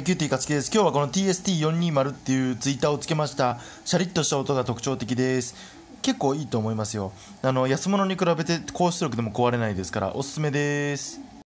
ュ球ティー勝木です。今日はこの TST420 っていうツイッターをつけました。シャリッとした音が特徴的です。結構いいと思いますよ。あの、安物に比べて高出力でも壊れないですから、おすすめです。